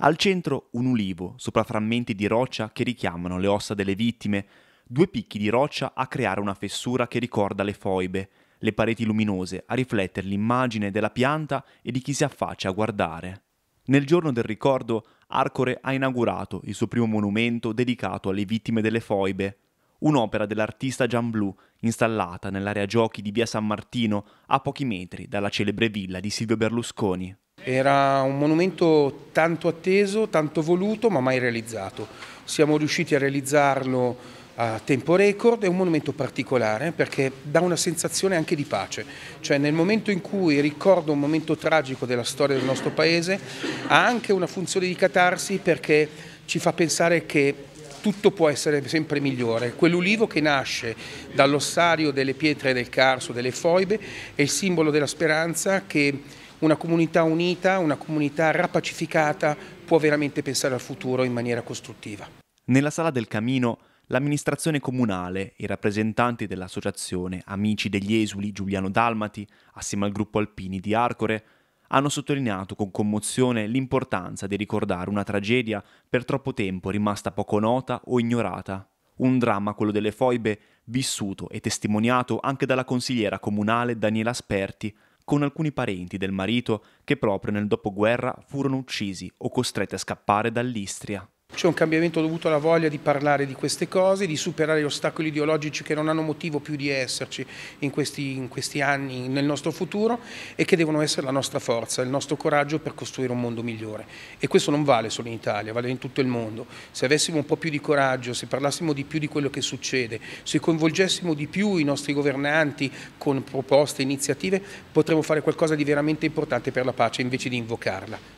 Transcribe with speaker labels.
Speaker 1: Al centro un ulivo, sopra frammenti di roccia che richiamano le ossa delle vittime, due picchi di roccia a creare una fessura che ricorda le foibe, le pareti luminose a riflettere l'immagine della pianta e di chi si affaccia a guardare. Nel giorno del ricordo, Arcore ha inaugurato il suo primo monumento dedicato alle vittime delle foibe, un'opera dell'artista Gianblu installata nell'area giochi di via San Martino a pochi metri dalla celebre villa di Silvio Berlusconi.
Speaker 2: Era un monumento tanto atteso, tanto voluto, ma mai realizzato. Siamo riusciti a realizzarlo a tempo record, è un monumento particolare perché dà una sensazione anche di pace, cioè nel momento in cui ricordo un momento tragico della storia del nostro paese ha anche una funzione di catarsi perché ci fa pensare che tutto può essere sempre migliore. Quell'ulivo che nasce dall'ossario delle pietre del Carso, delle foibe, è il simbolo della speranza che una comunità unita, una comunità rapacificata può veramente pensare al futuro in maniera costruttiva.
Speaker 1: Nella sala del camino l'amministrazione comunale, i rappresentanti dell'associazione Amici degli Esuli Giuliano Dalmati, assieme al gruppo Alpini di Arcore, hanno sottolineato con commozione l'importanza di ricordare una tragedia per troppo tempo rimasta poco nota o ignorata. Un dramma, quello delle foibe, vissuto e testimoniato anche dalla consigliera comunale Daniela Sperti, con alcuni parenti del marito che proprio nel dopoguerra furono uccisi o costretti a scappare dall'Istria.
Speaker 2: C'è un cambiamento dovuto alla voglia di parlare di queste cose, di superare gli ostacoli ideologici che non hanno motivo più di esserci in questi, in questi anni nel nostro futuro e che devono essere la nostra forza, il nostro coraggio per costruire un mondo migliore. E questo non vale solo in Italia, vale in tutto il mondo. Se avessimo un po' più di coraggio, se parlassimo di più di quello che succede, se coinvolgessimo di più i nostri governanti con proposte, iniziative, potremmo fare qualcosa di veramente importante per la pace invece di invocarla.